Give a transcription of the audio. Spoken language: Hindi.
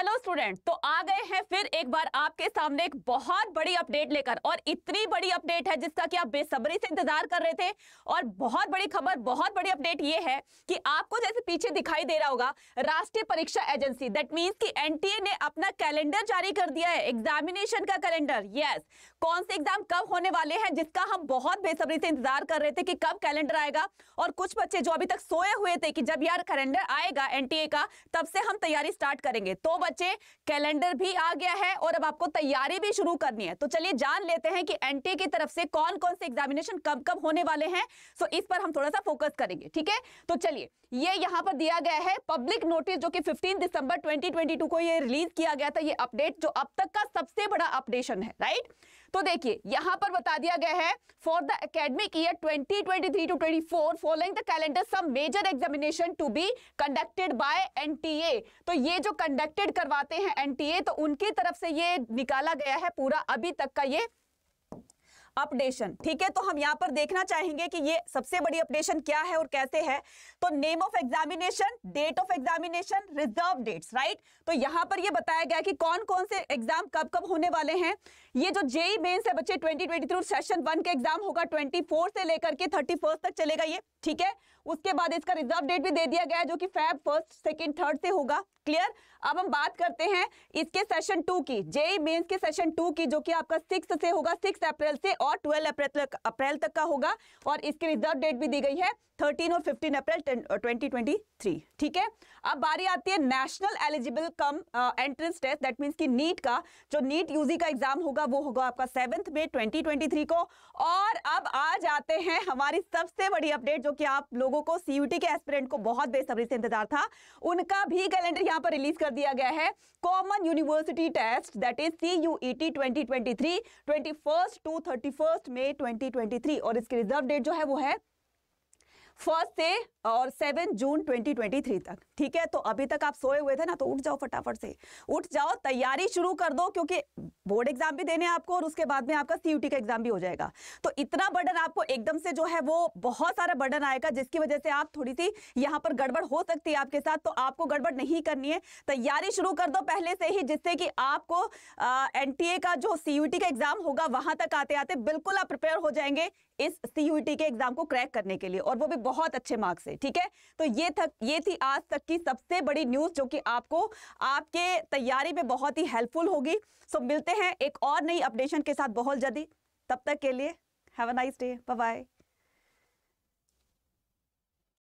हेलो स्टूडेंट तो आ गए हैं फिर एक बार आपके सामने एक बहुत बड़ी अपडेट लेकर और इतनी बड़ी अपडेट है जिसका कि आप बेसब्री से इंतजार कर रहे थे और बहुत बड़ी खबर बहुत बड़ी अपडेट ये है कि आपको जैसे पीछे दिखाई दे रहा होगा राष्ट्रीय परीक्षा एजेंसी दैट मींस कि एनटीए ने अपना कैलेंडर जारी कर दिया है एग्जामिनेशन का कैलेंडर यस yes. कौन से एग्जाम कब होने वाले हैं जिसका हम बहुत बेसब्री से इंतजार कर रहे थे कि कब कैलेंडर आएगा और कुछ बच्चे जो अभी तक सोए हुए थे कि जब यार कैलेंडर आएगा एन का तब से हम तैयारी स्टार्ट करेंगे तो बच्चे कैलेंडर भी आ गया है और अब आपको तैयारी भी शुरू करनी है तो चलिए जान लेते हैं कि एनटी की तरफ से कौन कौन से एग्जामिनेशन कब कब होने वाले हैं सो इस पर हम थोड़ा सा फोकस करेंगे ठीक है तो चलिए ये यहाँ पर दिया गया है पब्लिक नोटिस जो कि 15 दिसंबर 2022 को ये रिलीज किया गया था ये अपडेट जो अब तक का सबसे बड़ा अपडेशन है राइट तो देखिए यहां पर बता दिया गया है for the academic year 2023 to 24 following the calendar some major examination to be conducted by NTA तो ये जो कंडक्टेड करवाते हैं एनटीए तो उनकी तरफ से ये निकाला गया है पूरा अभी तक का ये अपडेशन ठीक है तो हम यहां पर देखना चाहेंगे कि ये सबसे बड़ी अपडेशन क्या है और कैसे है तो name of examination date of examination reserve dates right तो यहां पर ये बताया गया कि कौन कौन से एग्जाम कब कब होने वाले हैं ये जो जेई मेन्स है बच्चे 2023 सेशन वन का एग्जाम होगा 24 से लेकर के 31 तक चलेगा ये ठीक है उसके बाद इसका रिजर्व डेट भी दे दिया गया है जो कि फैब फर्स्ट सेकंड थर्ड से होगा क्लियर अब हम बात करते हैं इसके सेशन टू की जेई मेन्स के सेशन टू की जो कि आपका सिक्स से होगा सिक्स अप्रैल से और ट्वेल्व अप्रैल तक अप्रैल तक का होगा और इसके रिजर्व डेट भी दी गई है थर्टीन और फिफ्टीन अप्रैल ट्वेंटी uh, ठीक है अब बारी आती है national eligible cum entrance test that means की नीट का जो नीट यूजी का एग्जाम होगा होगा वो होगा आपका सेवेंथ में 2023 को और अब आ जाते हैं हमारी सबसे बड़ी अपडेट जो कि आप लोगों को सीयूटी के एस्पिरेंट को बहुत बेसब्री से इंतजार था उनका भी कैलेंडर यहाँ पर रिलीज कर दिया गया है common university test that is C U E T twenty twenty three twenty first to thirty first May twenty twenty three और इसकी रिजर्व डेट जो है वो है फर्स्ट से और सेवन जून 2023 तक ठीक है तो अभी तक आप सोए हुए थे ना तो उठ जाओ फटाफट से उठ जाओ तैयारी शुरू कर दो क्योंकि बोर्ड एग्जाम भी देने आपको और उसके बाद में आपका सीयूटी का एग्जाम भी हो जाएगा तो इतना बर्डन आपको एकदम से जो है वो बहुत सारा बर्डन आएगा जिसकी वजह से आप थोड़ी सी यहाँ पर गड़बड़ हो सकती है आपके साथ तो आपको गड़बड़ नहीं करनी है तैयारी शुरू कर दो पहले से ही जिससे कि आपको एन का जो सीयूटी का एग्जाम होगा वहां तक आते आते बिल्कुल आप प्रिपेयर हो जाएंगे इस सीयूटी के एग्जाम को क्रैक करने के लिए और वो भी बहुत अच्छे मार्क्स है ठीक है तो ये थक ये थी आज तक की सबसे बड़ी न्यूज जो कि आपको आपके तैयारी में बहुत ही हेल्पफुल होगी सो मिलते हैं हैं एक और नई अपडेशन के साथ बहुत जल्दी तब तक के लिए have a nice day bye